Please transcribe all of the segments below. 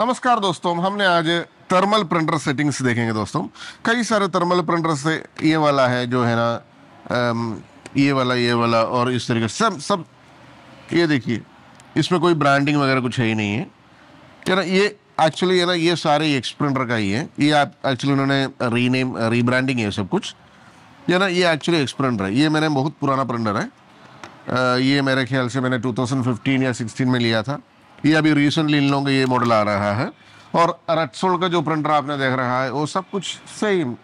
नमस्कार दोस्तों हमने आज थर्मल प्रिंटर सेटिंग्स देखेंगे दोस्तों कई सारे थर्मल प्रिंटर से ये वाला है जो है ना ये वाला ये वाला और इस तरीके सब सब ये देखिए इसमें कोई ब्रांडिंग वगैरह कुछ है ही नहीं है क्या ना ये एक्चुअली है ना ये सारे एक्स प्रिंटर का ही है ये आप एक्चुअली उन्होंने रीनेम रीब्रांडिंग है सब कुछ ये ना ये एक्चुअली एक्स प्रिंटर है ये मैंने बहुत पुराना प्रिंटर है आ, ये मेरे ख्याल से मैंने 2015 या 16 में लिया था ये अभी रिसेंटली इन लोगों का ये मॉडल आ रहा है और रटसोल का जो प्रिंटर आपने देख रहा है वो सब कुछ सेम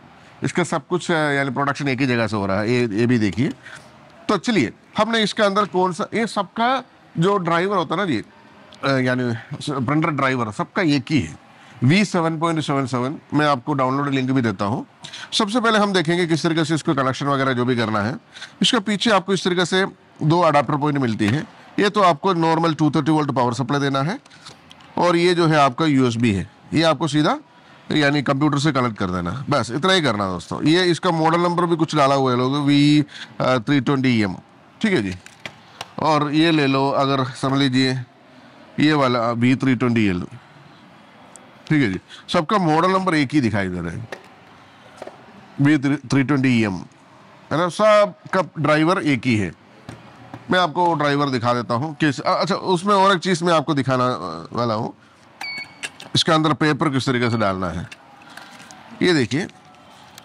इसका सब कुछ यानी प्रोडक्शन एक ही जगह से हो रहा है ये ये भी देखिए तो चलिए हमने इसके अंदर कौन सा ये सबका जो ड्राइवर होता है ना जी यानी प्रिंटर ड्राइवर सबका एक ही है V seven point seven seven मैं आपको डाउनलोड लिंक भी देता हूँ सबसे पहले हम देखेंगे किस तरीके से इसको कनेक्शन वगैरह जो भी करना है इसके पीछे आपको इस तरीके से दो अडाप्टर पॉइंट मिलती है ये तो आपको नॉर्मल 230 वोल्ट पावर सप्लाई देना है और ये जो है आपका यू है ये आपको सीधा यानी कंप्यूटर से कनेक्ट कर देना बस इतना ही करना दोस्तों ये इसका मॉडल नंबर भी कुछ डाला हुआ है लोग वी थ्री ट्वेंटी एम ठीक है जी और ये ले लो अगर समझ लीजिए ये वाला वी थ्री ट्वेंटी एल ठीक है जी सबका मॉडल नंबर एक ही दिखाई दे रहा है वी थ्री ट्वेंटी एम है ना सब का ड्राइवर एक ही है मैं आपको ड्राइवर दिखा देता हूँ किस अच्छा उसमें और एक चीज़ मैं आपको दिखाना वाला हूँ इसके अंदर पेपर किस तरीके से डालना है ये देखिए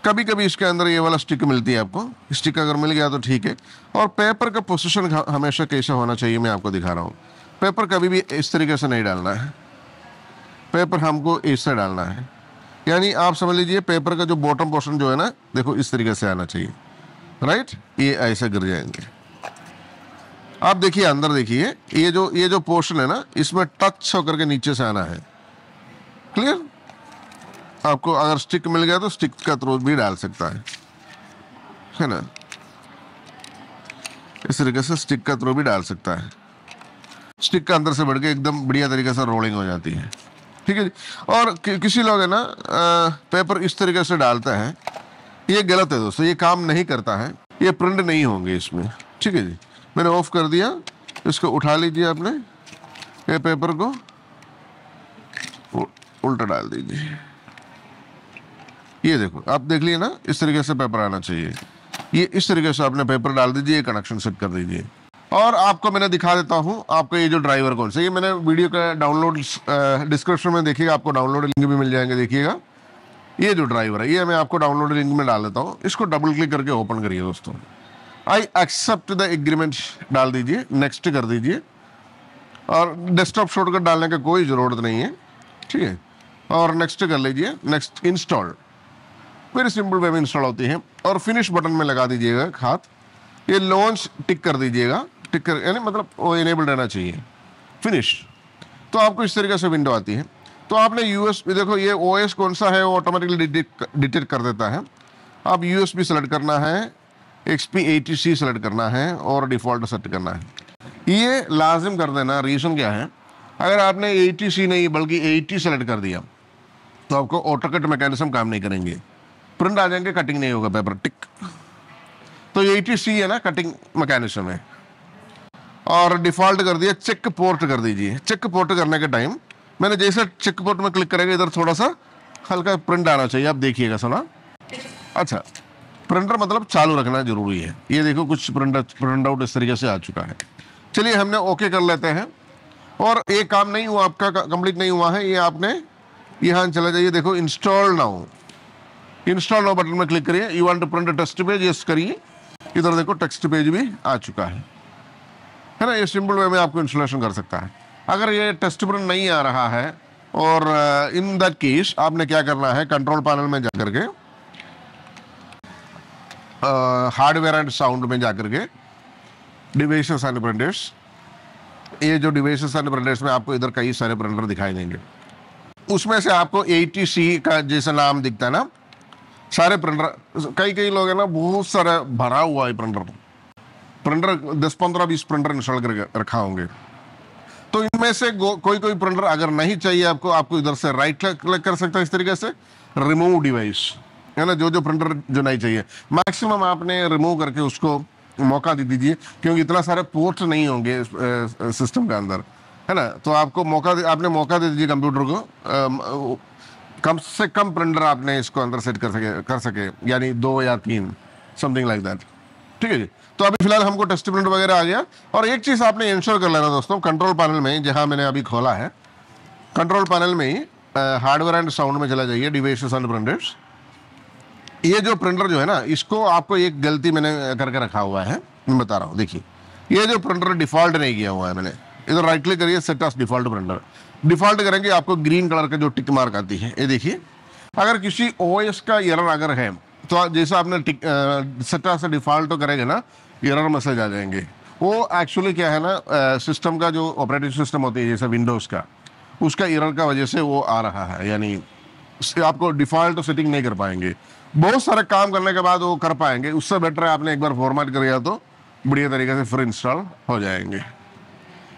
कभी कभी इसके अंदर ये वाला स्टिक मिलती है आपको स्टिक अगर मिल गया तो ठीक है और पेपर का पोजिशन हमेशा कैसा होना चाहिए मैं आपको दिखा रहा हूँ पेपर कभी भी इस तरीके से नहीं डालना है पेपर हमको इससे डालना है यानी आप समझ लीजिए पेपर का जो बॉटम पोर्शन जो है ना देखो इस तरीके से आना चाहिए राइट ये ऐसे गिर जाएंगे आप देखिए अंदर देखिए ये जो ये जो पोर्शन है ना इसमें टच होकर के नीचे से आना है क्लियर आपको अगर स्टिक मिल गया तो स्टिक का थ्रो भी डाल सकता है है ना इस तरीके से स्टिक का थ्रो भी डाल सकता है स्टिक का अंदर से बढ़ के एकदम बढ़िया तरीके से रोलिंग हो जाती है ठीक है जी और कि, किसी लोग है ना आ, पेपर इस तरीके से डालता है ये गलत है दोस्तों ये काम नहीं करता है ये प्रिंट नहीं होंगे इसमें ठीक है जी मैंने ऑफ कर दिया इसको उठा लीजिए आपने ये पेपर को उल्टा डाल दीजिए ये देखो आप देख लिए ना इस तरीके से पेपर आना चाहिए ये इस तरीके से आपने पेपर डाल दीजिए ये कनेक्शन सेट कर दीजिए और आपको मैंने दिखा देता हूँ आपका ये जो ड्राइवर कौन सा ये मैंने वीडियो का डाउनलोड डिस्क्रिप्शन में देखिएगा आपको डाउनलोड लिंक भी मिल जाएंगे देखिएगा ये जो ड्राइवर है ये मैं आपको डाउनलोड लिंक में डाल देता हूँ इसको डबल क्लिक करके ओपन करिए दोस्तों आई एक्सेप्ट द एग्रीमेंट डाल दीजिए नेक्स्ट कर दीजिए और डेस्कटॉप शॉर्टकट डालने का कोई ज़रूरत नहीं है ठीक है और नेक्स्ट कर लीजिए next install very simple way में इंस्टॉल होती है और फिनिश बटन में लगा दीजिएगा हाथ ये लॉन्च टिक कर दीजिएगा टिक कर यानी मतलब वो इनेबल रहना चाहिए फिनिश तो आपको इस तरीके से विंडो आती है तो आपने यू एस देखो ये ओ एस कौन सा है वो ऑटोमेटिकली डिटेक्ट कर देता है आप यू एस बी सेलेक्ट करना है XP A T C select करना है और डिफ़ॉल्ट सेट करना है ये लाजिम कर देना रीज़न क्या है अगर आपने ए टी सी नहीं बल्कि ए टी सेलेक्ट कर दिया तो आपको ऑटो कट मैकेनिज्म काम नहीं करेंगे प्रिंट आ जाएंगे कटिंग नहीं होगा पेपर टिक तो ए टी सी है ना कटिंग मैकेनिज्म है और डिफ़ॉल्ट कर दिया चेक पोर्ट कर दीजिए चेक पोर्ट करने के टाइम मैंने जैसे चेक पोर्ट में क्लिक करेंगे इधर थोड़ा सा हल्का प्रिंट आना चाहिए आप देखिएगा सुना अच्छा प्रिंटर मतलब चालू रखना जरूरी है ये देखो कुछ प्रिंटर प्रिंट आउट इस तरीके से आ चुका है चलिए हमने ओके कर लेते हैं और ये काम नहीं हुआ आपका कंप्लीट नहीं हुआ है ये आपने यहाँ चला जाइए देखो install now install now button में क्लिक करिए you want to print text page yes करिए इधर देखो टेक्स्ट पेज भी आ चुका है है ना ये सिंपल वे में आपको इंस्टॉलेशन कर सकता है अगर ये टेस्ट प्रिंट नहीं आ रहा है और इन दैट केस आपने क्या करना है कंट्रोल पैनल में जा करके हार्डवेयर एंड साउंड में जाकर के डिवेशस एंड ब्रेंडर्स ये जो डिवेशस एंड ब्रेंडर्स में आपको इधर कई सारे ब्रेंडर दिखाई देंगे उसमें से आपको ए का जैसा नाम दिखता है ना सारे प्रिंटर कई कई लोग है ना बहुत सारा भरा हुआ है प्रिंटर प्रिंटर दस पंद्रह बीस प्रिंटर इंस्टॉल करके रखा होंगे तो इनमें से कोई कोई प्रिंटर अगर नहीं चाहिए आपको आपको इधर से राइट क्लिक कर सकते हैं इस तरीके से रिमूव डिवाइस है ना जो जो प्रिंटर जो नहीं चाहिए मैक्सिमम आपने रिमूव करके उसको मौका दे दीजिए क्योंकि इतना सारे पोर्ट नहीं होंगे सिस्टम के अंदर है ना तो आपको मौका आपने मौका दे दीजिए कंप्यूटर को कम से कम प्रिंटर आपने इसको अंदर सेट कर सके कर सके यानी दो या तीन समथिंग लाइक दैट ठीक है जी तो अभी फिलहाल हमको टेस्ट प्रिंट वगैरह आ गया और एक चीज़ आपने इंश्योर कर लेना दोस्तों कंट्रोल पैनल में जहाँ मैंने अभी खोला है कंट्रोल पैनल में ही हार्डवेयर एंड साउंड में चला जाइए डिवाइसेस एंड प्रिंटेड्स ये जो प्रिंटर जो है ना इसको आपको एक गलती मैंने करके रखा हुआ है मैं बता रहा हूँ देखिए ये जो प्रिंटर डिफ़ॉल्ट नहीं किया हुआ है मैंने इधर राइट क्लिक करिए set off default printer default करेंगे आपको ग्रीन कलर का जो टिक मार्क आती है ये देखिए अगर किसी ओ का एरर अगर है तो जैसा आपने टिक सेटा से डिफ़ॉल्ट करेंगे ना एरर मैसेज आ जाएंगे वो एक्चुअली क्या है ना सिस्टम का जो ऑपरेटिंग सिस्टम होती है जैसे विंडोज़ का उसका एरर का वजह से वो आ रहा है यानी आपको डिफ़ॉल्ट सेटिंग तो नहीं कर पाएंगे बहुत सारे काम करने के बाद वो कर पाएंगे उससे बेटर है आपने एक बार फॉर्मेट कर दिया तो बढ़िया तरीके से फिर इंस्टॉल हो जाएंगे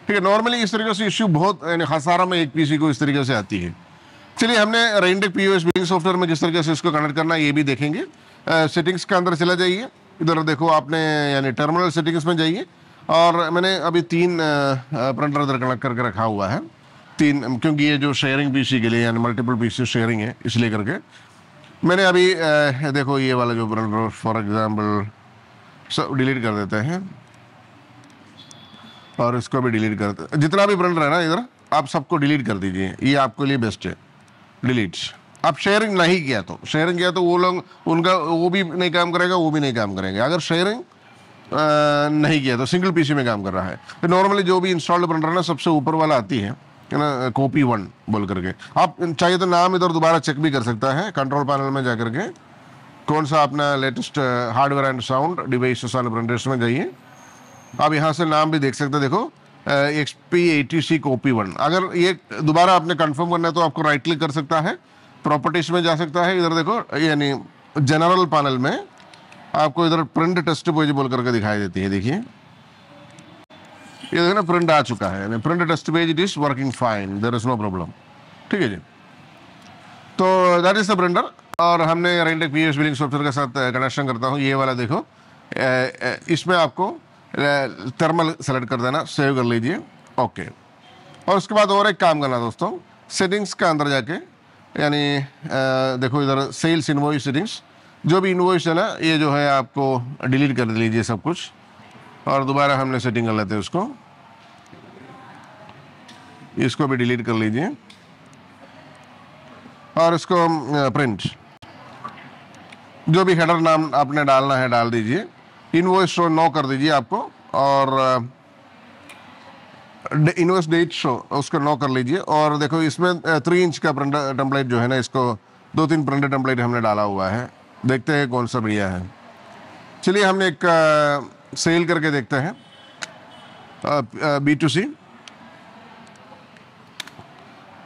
ठीक है नॉर्मली इस तरीके से इश्यू बहुत यानी हसारा में एक पीसी को इस तरीके से आती है चलिए हमने रेनटेक पी बिलिंग सॉफ्टवेयर में जिस तरीके से इसको कनेक्ट करना है ये भी देखेंगे सेटिंग्स के अंदर चला जाइए इधर देखो आपने यानी टर्मिनल सेटिंग्स में जाइए और मैंने अभी तीन प्रिंटर इधर कनेक्ट करके रखा हुआ है तीन क्योंकि ये जो शेयरिंग पीसी के लिए यानी मल्टीपल पीसी शेयरिंग है इसलिए करके मैंने अभी आ, देखो ये वाला जो फॉर एग्ज़ाम्पल सब डिलीट कर देते हैं और इसको भी डिलीट कर देते जितना भी ब्रंडर है ना इधर आप सबको डिलीट कर दीजिए ये आपके लिए बेस्ट है डिलीट आप शेयरिंग नहीं किया तो शेयरिंग किया तो वो लोग उनका वो भी नहीं काम करेगा वो भी नहीं काम करेंगे अगर शेयरिंग नहीं किया तो सिंगल पीसी में काम कर रहा है तो नॉर्मली जो भी इंस्टॉल्ड ब्रंडर है ना सबसे ऊपर वाला आती है है ना कॉपी वन बोल करके आप चाहिए तो नाम इधर दोबारा चेक भी कर सकता है कंट्रोल पैनल में जा करके कौन सा अपना latest hardware and sound device ब्रांडेस में जाइए आप यहाँ से नाम भी देख सकते हैं देखो X P AT C copy one अगर ये दोबारा आपने कंफर्म करना है तो आपको राइट क्लिक कर सकता है प्रॉपर्टीज में जा सकता है इधर देखो यानी जनरल पैनल में आपको इधर प्रिंट टेस्ट पेज बोल करके दिखाई देती है देखिए ये देखो ना प्रिंट आ चुका है print page it is working fine there is no problem ठीक है जी तो दैट इज द प्रिंटर और हमने रेंटेक पी एस बिलिंग सॉफ्टवेयर के साथ कनेक्शन uh, करता हूँ ये वाला देखो uh, uh, इसमें आपको थर्मल सेलेक्ट कर देना सेव कर लीजिए ओके और उसके बाद और एक काम करना दोस्तों सेटिंग्स के अंदर जाके यानी देखो इधर सेल्स इन्वॉइस सेटिंग्स जो भी इन्वॉइस है ना ये जो है आपको डिलीट कर लीजिए सब कुछ और दोबारा हमने सेटिंग कर लेते हैं उसको इसको भी डिलीट कर लीजिए और इसको प्रिंट जो भी हेडर नाम आपने डालना है डाल दीजिए इनवॉइस शो नो कर दीजिए आपको और इनवॉइस डेट शो उसको नो कर लीजिए और देखो इसमें थ्री इंच का प्रिंट टेम्पलेट जो है ना इसको दो तीन प्रिंटर टेम्पलेट हमने डाला हुआ है देखते हैं कौन सा बढ़िया है चलिए हमने एक सेल करके देखते हैं बी टू सी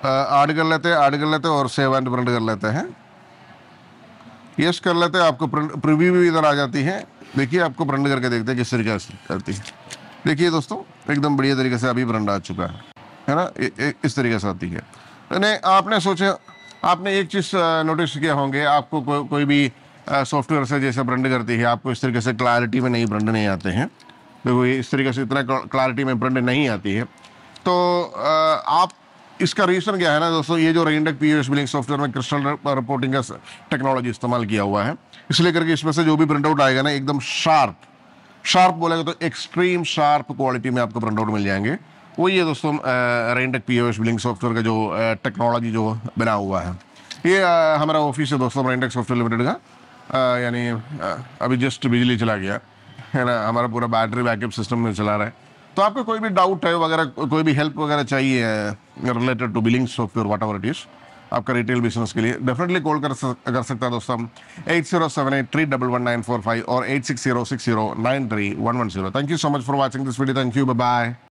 ऐड कर लेते हैं ऐड कर लेते हैं और सेव एंड प्रिंट कर लेते हैं यस कर लेते हैं आपको प्रिंट प्रिव्यू भी इधर आ जाती है देखिए आपको प्रिंट करके देखते हैं किस तरीके से करती है देखिए दोस्तों एकदम बढ़िया तरीके से अभी प्रिंट आ चुका है है ना ए, ए, इस तरीके से आती है नहीं आपने सोचा आपने एक चीज़ नोटिस किया होंगे आपको को, कोई भी सॉफ्टवेयर से जैसे ब्रंड करती है आपको इस तरीके से क्लैरिटी में नहीं ब्रंड नहीं आते हैं देखो ये इस तरीके से इतना क्लैरिटी में ब्रंड नहीं आती है तो आप इसका रीज़न क्या है ना दोस्तों ये जो रेंडक पी एस बिलिंग सॉफ्टवेयर में क्रिस्टल रिपोर्टिंग का टेक्नोलॉजी इस्तेमाल किया हुआ है इसलिए करके इसमें से जो भी प्रिंट आउट आएगा ना एकदम शार्प शार्प बोलेगा तो एक्सट्रीम शार्प क्वालिटी में आपको प्रिंट आउट मिल जाएंगे वही है दोस्तों रेंडक P O S billing software का जो टेक्नोलॉजी जो बना हुआ है ये हमारा ऑफिस है दोस्तों रेंडक सॉफ्टवेयर लिमिटेड का यानी अभी जस्ट बिजली चला गया है ना हमारा पूरा बैटरी बैकअप सिस्टम में चला रहा है तो आपको कोई भी डाउट है वगैरह कोई भी हेल्प वगैरह चाहिए related to billings of your whatever it is आपका रिटेल बिजनेस के लिए डेफिनेटली कॉल कर सक, कर सकता है दोस्तों eight zero seven eight three double one nine four five और eight six zero six zero nine three one one zero thank you so much for watching this video thank you bye